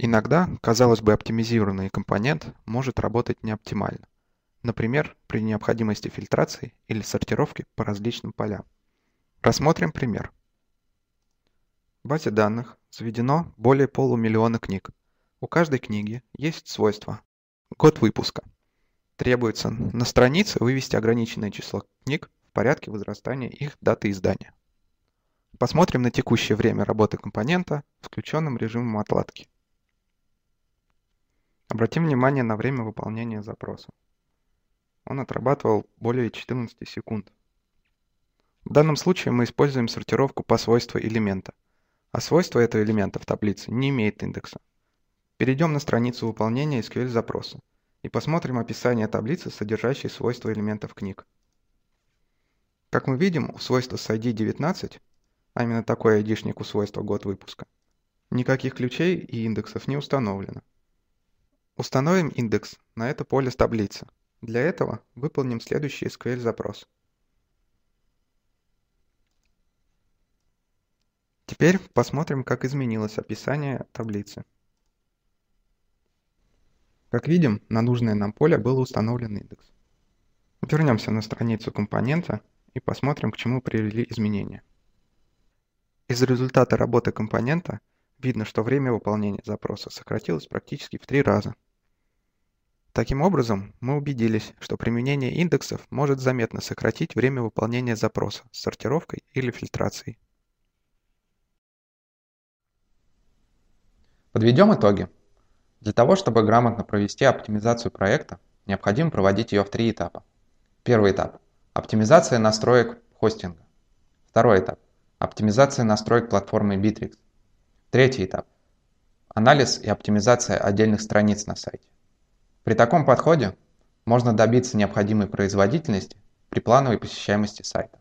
Иногда, казалось бы, оптимизированный компонент может работать неоптимально. Например, при необходимости фильтрации или сортировки по различным полям. Рассмотрим пример. В базе данных заведено более полумиллиона книг. У каждой книги есть свойства. Год выпуска. Требуется на странице вывести ограниченное число книг в порядке возрастания их даты издания. Посмотрим на текущее время работы компонента включенным режимом отладки. Обратим внимание на время выполнения запроса. Он отрабатывал более 14 секунд. В данном случае мы используем сортировку по свойству элемента, а свойство этого элемента в таблице не имеет индекса. Перейдем на страницу выполнения SQL запроса и посмотрим описание таблицы, содержащей свойства элементов книг. Как мы видим, у свойства с ID 19, а именно такой ID-шник у свойства год выпуска, никаких ключей и индексов не установлено. Установим индекс на это поле с таблицы. Для этого выполним следующий SQL-запрос. Теперь посмотрим, как изменилось описание таблицы. Как видим, на нужное нам поле был установлен индекс. Вернемся на страницу компонента и посмотрим, к чему привели изменения. Из результата работы компонента видно, что время выполнения запроса сократилось практически в три раза – Таким образом, мы убедились, что применение индексов может заметно сократить время выполнения запроса с сортировкой или фильтрацией. Подведем итоги. Для того, чтобы грамотно провести оптимизацию проекта, необходимо проводить ее в три этапа. Первый этап – оптимизация настроек хостинга. Второй этап – оптимизация настроек платформы Bittrex. Третий этап – анализ и оптимизация отдельных страниц на сайте. При таком подходе можно добиться необходимой производительности при плановой посещаемости сайта.